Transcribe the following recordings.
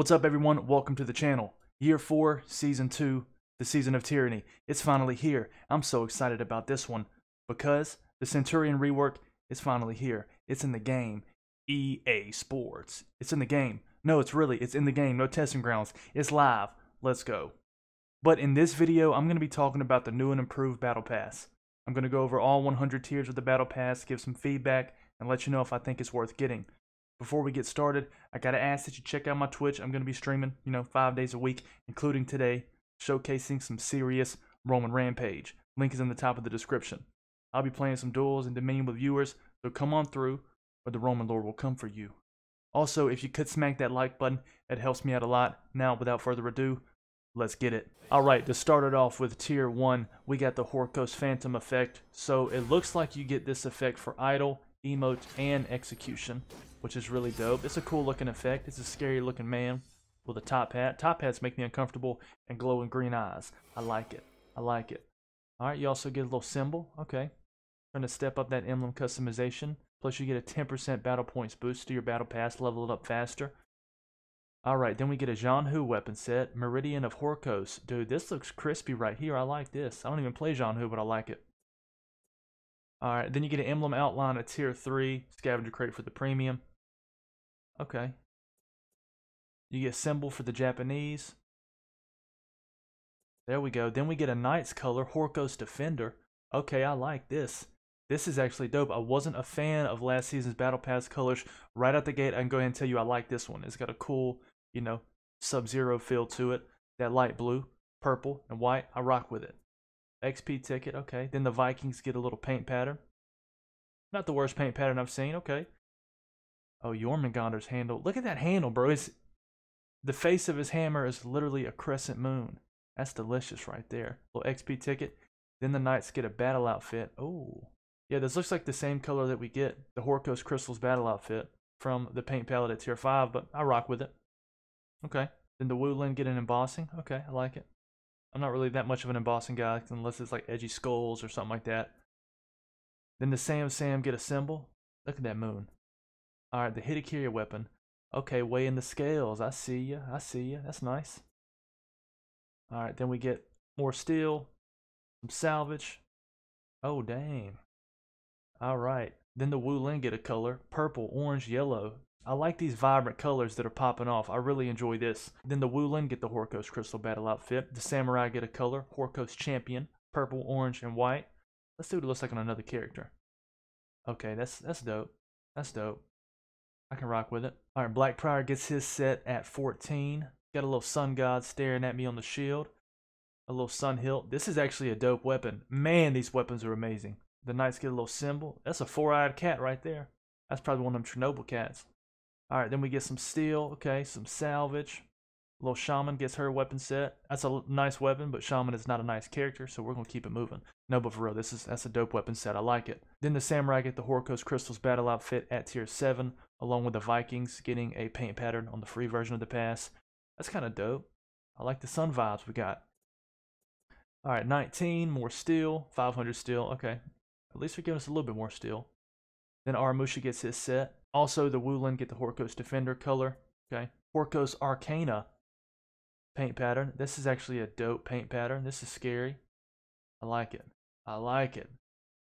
What's up, everyone? Welcome to the channel. Year 4, Season 2, The Season of Tyranny. It's finally here. I'm so excited about this one because the Centurion rework is finally here. It's in the game. EA Sports. It's in the game. No, it's really, it's in the game. No testing grounds. It's live. Let's go. But in this video, I'm going to be talking about the new and improved Battle Pass. I'm going to go over all 100 tiers of the Battle Pass, give some feedback, and let you know if I think it's worth getting before we get started, I got to ask that you check out my Twitch. I'm going to be streaming, you know, five days a week, including today, showcasing some serious Roman Rampage. Link is in the top of the description. I'll be playing some duels and Dominion with viewers, so come on through, or the Roman Lord will come for you. Also, if you could smack that like button, it helps me out a lot. Now, without further ado, let's get it. Alright, to start it off with Tier 1, we got the Horkos Phantom effect. So, it looks like you get this effect for Idle, Emote, and Execution which is really dope. It's a cool looking effect. It's a scary looking man with a top hat. Top hats make me uncomfortable and glowing green eyes. I like it. I like it. All right, you also get a little symbol. Okay. Trying to step up that emblem customization. Plus you get a 10% battle points boost to your battle pass, level it up faster. All right, then we get a Hu weapon set, Meridian of Horkos. Dude, this looks crispy right here. I like this. I don't even play Hu, but I like it. All right, then you get an emblem outline A tier 3, scavenger crate for the premium. Okay. You get symbol for the Japanese. There we go. Then we get a Knight's color, Horkos Defender. Okay, I like this. This is actually dope. I wasn't a fan of last season's Battle Pass colors. Right out the gate, I can go ahead and tell you I like this one. It's got a cool, you know, Sub-Zero feel to it. That light blue, purple, and white. I rock with it. XP ticket, okay. Then the Vikings get a little paint pattern. Not the worst paint pattern I've seen, okay. Oh, Jormungandr's handle. Look at that handle, bro. It's, the face of his hammer is literally a crescent moon. That's delicious right there. Little XP ticket. Then the knights get a battle outfit. Oh. Yeah, this looks like the same color that we get the Horkos Crystals battle outfit from the paint palette at tier 5, but I rock with it. Okay. Then the Wulin get an embossing. Okay, I like it. I'm not really that much of an embossing guy unless it's like edgy skulls or something like that. Then the Sam Sam get a symbol. Look at that moon. Alright, the Hidakiri weapon. Okay, weighing the scales. I see you. I see you. That's nice. Alright, then we get more steel, some salvage. Oh, dang. Alright, then the Wulin get a color. Purple, orange, yellow. I like these vibrant colors that are popping off. I really enjoy this. Then the Wulin get the Horkos Crystal Battle outfit. The Samurai get a color. Horkos Champion. Purple, orange, and white. Let's see what it looks like on another character. Okay, that's that's dope. That's dope. I can rock with it. All right, Black Prior gets his set at 14. Got a little Sun God staring at me on the shield. A little Sun Hilt. This is actually a dope weapon. Man, these weapons are amazing. The Knights get a little symbol. That's a four-eyed cat right there. That's probably one of them Chernobyl cats. All right, then we get some steel. Okay, some salvage. A little Shaman gets her weapon set. That's a nice weapon, but Shaman is not a nice character, so we're gonna keep it moving. No, but for real, this is that's a dope weapon set. I like it. Then the Samurai get the Horcos Crystals battle outfit at tier seven along with the Vikings getting a paint pattern on the free version of the pass. That's kind of dope. I like the sun vibes we got. All right, 19, more steel, 500 steel. Okay, at least they're giving us a little bit more steel. Then Aramusha gets his set. Also, the Wulin get the Horkos Defender color. Okay, Horkos Arcana paint pattern. This is actually a dope paint pattern. This is scary. I like it. I like it.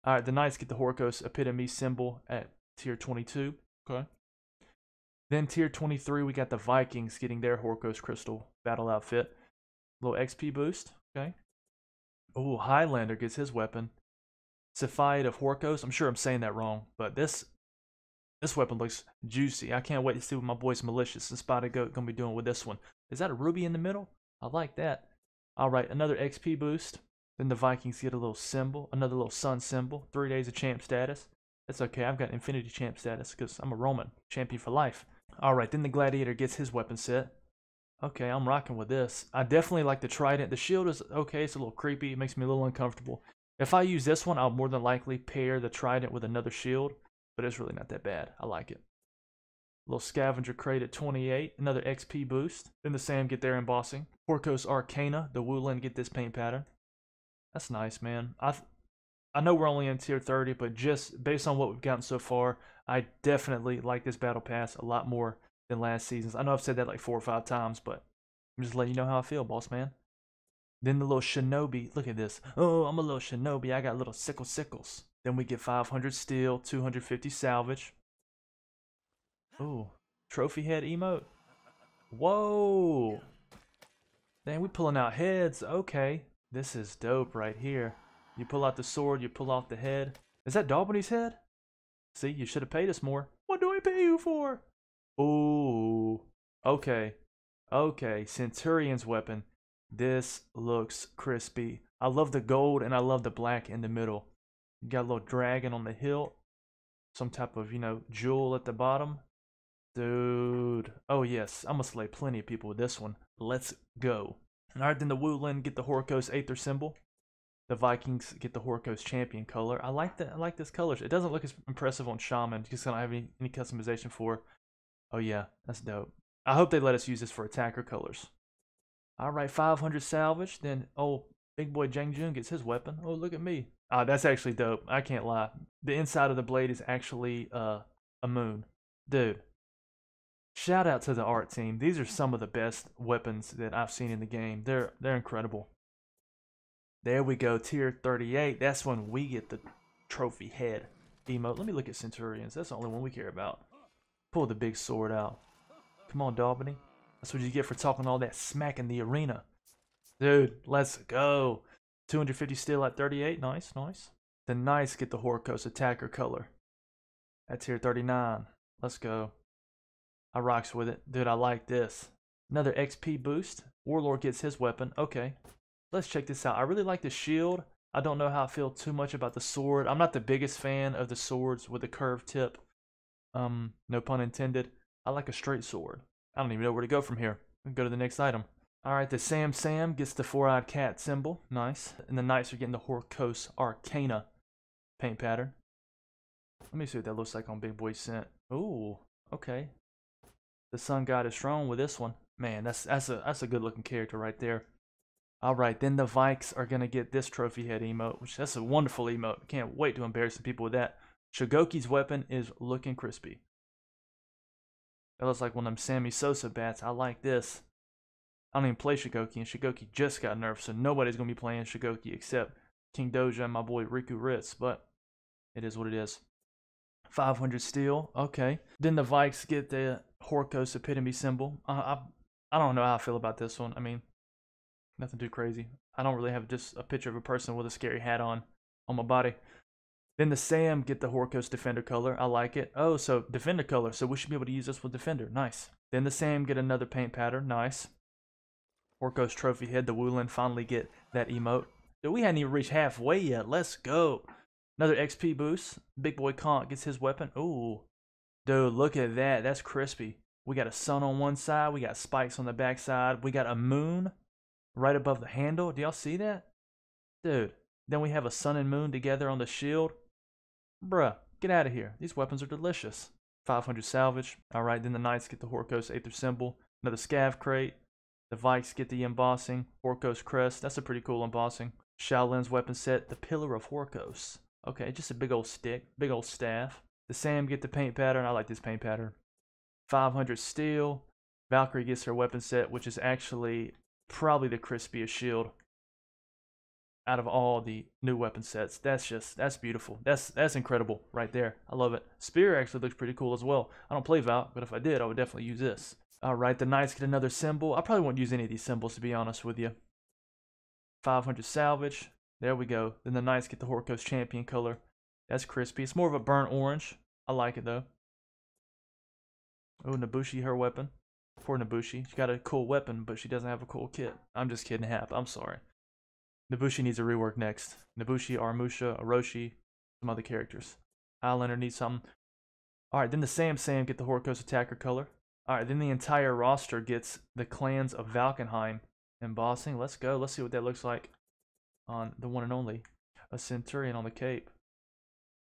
All right, the Knights get the Horkos Epitome symbol at tier 22. Okay. Then tier 23, we got the Vikings getting their Horkos Crystal battle outfit. Little XP boost. Okay. Oh, Highlander gets his weapon. Cepheid of Horkos. I'm sure I'm saying that wrong, but this this weapon looks juicy. I can't wait to see what my boys Malicious and Spotted Goat gonna be doing with this one. Is that a ruby in the middle? I like that. All right, another XP boost. Then the Vikings get a little symbol, another little sun symbol. Three days of champ status. That's okay. I've got infinity champ status because I'm a Roman champion for life. Alright, then the Gladiator gets his weapon set. Okay, I'm rocking with this. I definitely like the Trident. The shield is okay, it's a little creepy, it makes me a little uncomfortable. If I use this one, I'll more than likely pair the Trident with another shield, but it's really not that bad. I like it. Little scavenger crate at 28, another XP boost. Then the Sam get their embossing. Porco's Arcana, the Wulin get this paint pattern. That's nice, man. I I know we're only in tier 30, but just based on what we've gotten so far, I definitely like this battle pass a lot more than last season's. I know I've said that like four or five times, but I'm just letting you know how I feel, boss man. Then the little shinobi, look at this. Oh, I'm a little shinobi. I got little sickle sickles. Then we get 500 steel, 250 salvage. Oh, trophy head emote. Whoa. Dang, we pulling out heads. Okay, this is dope right here. You pull out the sword, you pull out the head. Is that Daubeny's head? See, you should have paid us more. What do I pay you for? Ooh. Okay. Okay, Centurion's weapon. This looks crispy. I love the gold and I love the black in the middle. You got a little dragon on the hilt. Some type of, you know, jewel at the bottom. Dude. Oh, yes. I'm going to slay plenty of people with this one. Let's go. All right, then the Wulin get the Horikos Aether symbol the Vikings get the Horco's champion color. I like that. I like this colors. It doesn't look as impressive on Shaman because I don't have any, any customization for. Oh yeah, that's dope. I hope they let us use this for attacker colors. All right, 500 salvage. Then oh, big boy Jang Jun gets his weapon. Oh look at me. Ah, that's actually dope. I can't lie. The inside of the blade is actually uh, a moon, dude. Shout out to the art team. These are some of the best weapons that I've seen in the game. They're they're incredible. There we go, tier 38. That's when we get the trophy head emote. Let me look at Centurions. That's the only one we care about. Pull the big sword out. Come on, Daubany. That's what you get for talking all that smack in the arena. Dude, let's go. 250 steel at 38. Nice, nice. The Knights get the horcos attacker color. At tier 39. Let's go. I rocks with it. Dude, I like this. Another XP boost. Warlord gets his weapon. Okay let's check this out. I really like the shield. I don't know how I feel too much about the sword. I'm not the biggest fan of the swords with a curved tip. Um, no pun intended. I like a straight sword. I don't even know where to go from here. Go to the next item. Alright, the Sam Sam gets the four-eyed cat symbol. Nice. And the Knights are getting the Horcos Arcana paint pattern. Let me see what that looks like on Big Boy Scent. Ooh, okay. The Sun God is strong with this one. Man, that's that's a that's a good looking character right there. All right, then the Vikes are going to get this trophy head emote, which that's a wonderful emote. Can't wait to embarrass some people with that. Shogoki's weapon is looking crispy. That looks like one of them Sammy Sosa bats. I like this. I don't even play Shigoki, and Shigoki just got nerfed, so nobody's going to be playing Shigoki except King Doja and my boy Riku Ritz, but it is what it is. 500 steel, okay. Then the Vikes get the Horkos epitome symbol. I, I, I don't know how I feel about this one. I mean, Nothing too crazy. I don't really have just a picture of a person with a scary hat on on my body. Then the Sam get the Horco's Defender color. I like it. Oh, so Defender color. So we should be able to use this with Defender. Nice. Then the Sam get another paint pattern. Nice. Horco's Trophy Head, the Wulin finally get that emote. Dude, we hadn't even reached halfway yet. Let's go. Another XP boost. Big Boy Conk gets his weapon. Ooh. Dude, look at that. That's crispy. We got a sun on one side. We got spikes on the backside. We got a moon right above the handle. Do y'all see that? Dude, then we have a sun and moon together on the shield. Bruh, get out of here. These weapons are delicious. 500 salvage. Alright, then the knights get the Horkos Aether Symbol. Another scav crate. The Vikes get the embossing. Horkos Crest. That's a pretty cool embossing. Shaolin's weapon set. The Pillar of Horkos. Okay, just a big old stick. Big old staff. The Sam get the paint pattern. I like this paint pattern. 500 steel. Valkyrie gets her weapon set, which is actually probably the crispiest shield out of all the new weapon sets. That's just that's beautiful. That's that's incredible right there. I love it. Spear actually looks pretty cool as well. I don't play Valk, but if I did, I would definitely use this. All right, the knights get another symbol. I probably won't use any of these symbols to be honest with you. 500 salvage. There we go. Then the knights get the Horco's champion color. That's crispy. It's more of a burnt orange. I like it though. Oh, Nabushi, her weapon for Nabushi. She got a cool weapon, but she doesn't have a cool kit. I'm just kidding, Hap. I'm sorry. Nabushi needs a rework next. Nabushi, Armusha, Orochi, some other characters. Highlander needs something. Alright, then the Sam Sam get the horcos attacker color. Alright, then the entire roster gets the clans of Valkenheim embossing. Let's go. Let's see what that looks like on the one and only. A Centurion on the cape.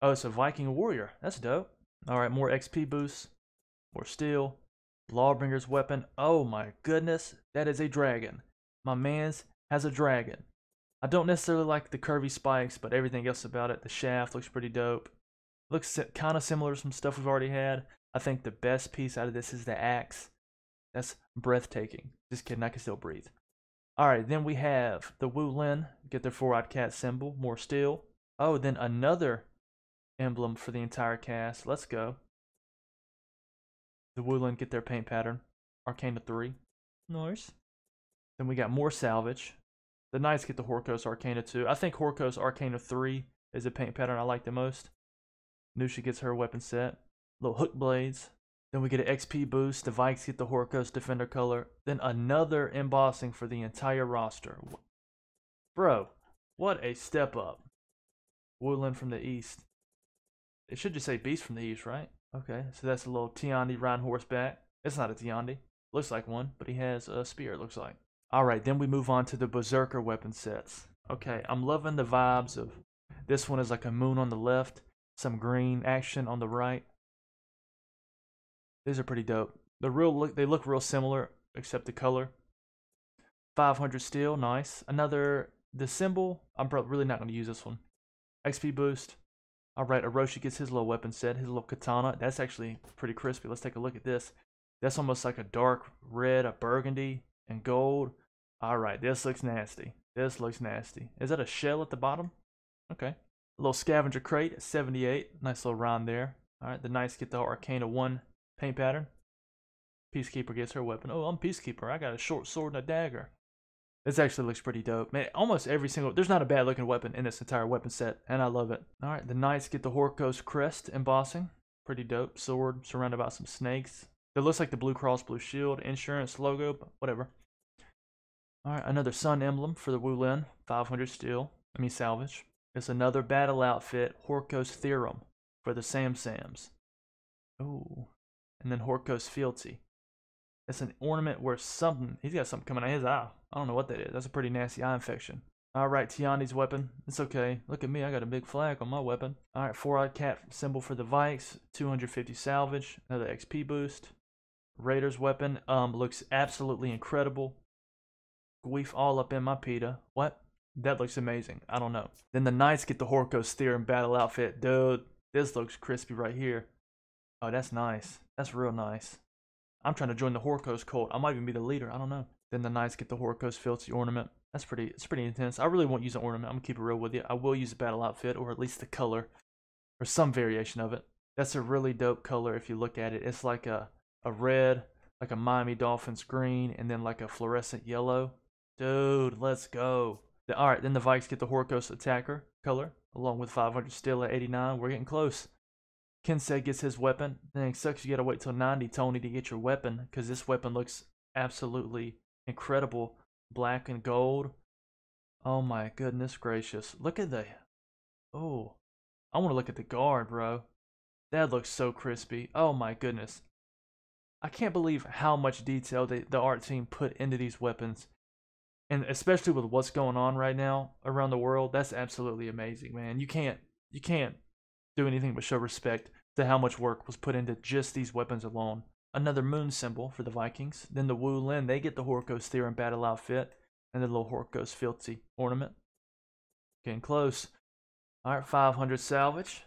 Oh, it's a Viking warrior. That's dope. Alright, more XP boosts. More steel. Lawbringer's weapon. Oh my goodness, that is a dragon. My man's has a dragon. I don't necessarily like the curvy spikes, but everything else about it, the shaft looks pretty dope. Looks kind of similar to some stuff we've already had. I think the best piece out of this is the axe. That's breathtaking. Just kidding, I can still breathe. Alright, then we have the Wu Lin. Get their four-eyed cat symbol, more steel. Oh, then another emblem for the entire cast. Let's go the Woodland get their paint pattern. Arcana 3. Nice. Then we got more Salvage. The Knights get the Horkos Arcana 2. I think Horkos Arcana 3 is the paint pattern I like the most. Nusha gets her weapon set. Little Hook Blades. Then we get an XP boost. The Vikes get the Horkos Defender color. Then another embossing for the entire roster. Bro, what a step up. Woodland from the East. It should just say Beast from the East, right? Okay, so that's a little Tiandi riding horseback. It's not a Tiandi. Looks like one, but he has a spear, it looks like. Alright, then we move on to the Berserker weapon sets. Okay, I'm loving the vibes of this one is like a moon on the left, some green action on the right. These are pretty dope. The real look they look real similar, except the color. 500 steel, nice. Another the symbol. I'm really not going to use this one. XP boost. Alright, Orochi gets his little weapon set, his little katana. That's actually pretty crispy. Let's take a look at this. That's almost like a dark red, a burgundy, and gold. Alright, this looks nasty. This looks nasty. Is that a shell at the bottom? Okay. A little scavenger crate 78. Nice little round there. Alright, the knights get the Arcana 1 paint pattern. Peacekeeper gets her weapon. Oh, I'm Peacekeeper. I got a short sword and a dagger. This actually looks pretty dope. Man, almost every single, there's not a bad looking weapon in this entire weapon set, and I love it. All right, the knights get the Horkos crest embossing. Pretty dope. Sword surrounded by some snakes. That looks like the Blue Cross Blue Shield insurance logo, but whatever. All right, another sun emblem for the Wu Lin. 500 steel. I mean, salvage. It's another battle outfit, Horkos Theorem, for the Sam Sams. Oh, and then Horkos Fealty. It's an ornament where something, he's got something coming out of his eye. I don't know what that is. That's a pretty nasty eye infection. Alright, Tiani's weapon. It's okay. Look at me, I got a big flag on my weapon. Alright, four-eyed cat symbol for the Vikes. 250 salvage. Another XP boost. Raider's weapon um looks absolutely incredible. Guif all up in my pita. What? That looks amazing. I don't know. Then the Knights get the Horko's Steer and Battle Outfit. Dude, this looks crispy right here. Oh, that's nice. That's real nice. I'm trying to join the Horkos cult. I might even be the leader. I don't know. Then the knights get the Horcos filthy ornament. That's pretty. It's pretty intense. I really won't use an ornament. I'm gonna keep it real with you. I will use a battle outfit, or at least the color, or some variation of it. That's a really dope color if you look at it. It's like a a red, like a Miami Dolphins green, and then like a fluorescent yellow. Dude, let's go. All right, then the Vikes get the Horcos attacker color, along with 500 Still at 89. We're getting close. Kensei gets his weapon. Then it sucks you gotta wait till 90, Tony, to get your weapon, because this weapon looks absolutely incredible black and gold. Oh my goodness gracious. Look at the Oh. I want to look at the guard, bro. That looks so crispy. Oh my goodness. I can't believe how much detail the art team put into these weapons. And especially with what's going on right now around the world, that's absolutely amazing, man. You can't you can't do anything but show respect to how much work was put into just these weapons alone another moon symbol for the Vikings. Then the Wu Lin, they get the Horkos Theorem battle outfit and the little Horkos Filthy ornament. Getting close. All right, 500 salvage.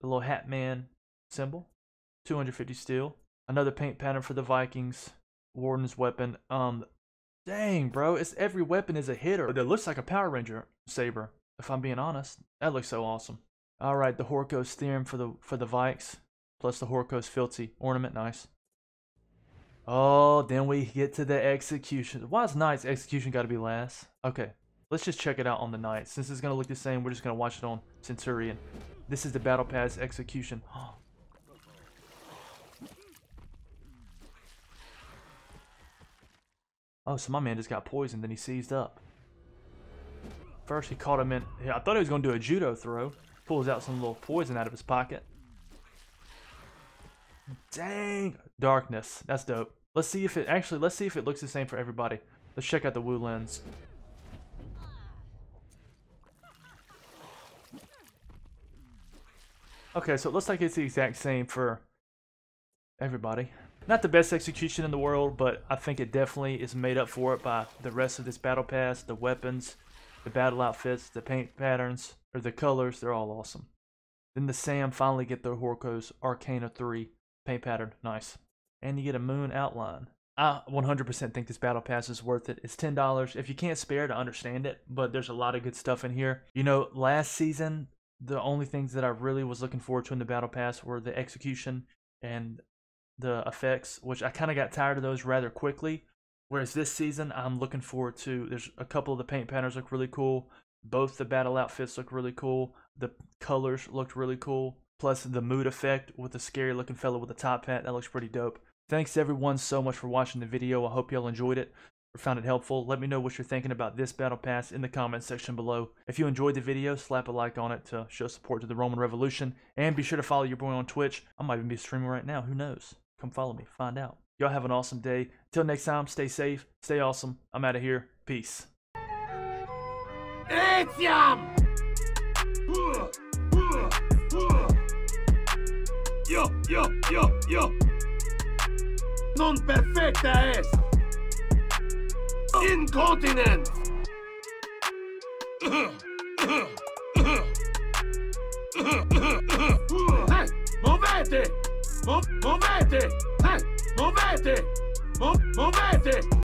The little Hat Man symbol. 250 steel. Another paint pattern for the Vikings. Warden's weapon. Um, dang, bro, it's every weapon is a hitter. That looks like a Power Ranger saber. If I'm being honest, that looks so awesome. All right, the Horkos theorem for the for the Vikes, plus the Horkos filthy ornament, nice. Oh, then we get to the execution. Why is Knight's execution got to be last? Okay, let's just check it out on the Knight. Since it's going to look the same, we're just going to watch it on Centurion. This is the Battle Pass execution. oh, so my man just got poisoned, then he seized up. First, he caught him in... I thought he was going to do a judo throw. Pulls out some little poison out of his pocket. Dang. Darkness. That's dope. Let's see if it actually let's see if it looks the same for everybody. Let's check out the Wu lens. Okay, so it looks like it's the exact same for everybody. Not the best execution in the world, but I think it definitely is made up for it by the rest of this battle pass, the weapons, the battle outfits, the paint patterns, or the colors, they're all awesome. Then the Sam finally get their Horkos Arcana 3 Paint pattern, nice. And you get a moon outline. I 100% think this battle pass is worth it. It's $10 if you can't spare to understand it, but there's a lot of good stuff in here. You know, last season, the only things that I really was looking forward to in the battle pass were the execution and the effects, which I kind of got tired of those rather quickly. Whereas this season, I'm looking forward to. There's a couple of the paint patterns look really cool. Both the battle outfits look really cool. The colors looked really cool plus the mood effect with the scary looking fella with the top hat. That looks pretty dope. Thanks everyone so much for watching the video. I hope y'all enjoyed it or found it helpful. Let me know what you're thinking about this battle pass in the comments section below. If you enjoyed the video, slap a like on it to show support to the Roman Revolution. And be sure to follow your boy on Twitch. I might even be streaming right now. Who knows? Come follow me. Find out. Y'all have an awesome day. Till next time, stay safe, stay awesome. I'm out of here. Peace. Etiam! yo, yo, yo, yo. Non perfecta es. Incontinent. Hey, movete! Mo movete! Hey, movete! Mo movete!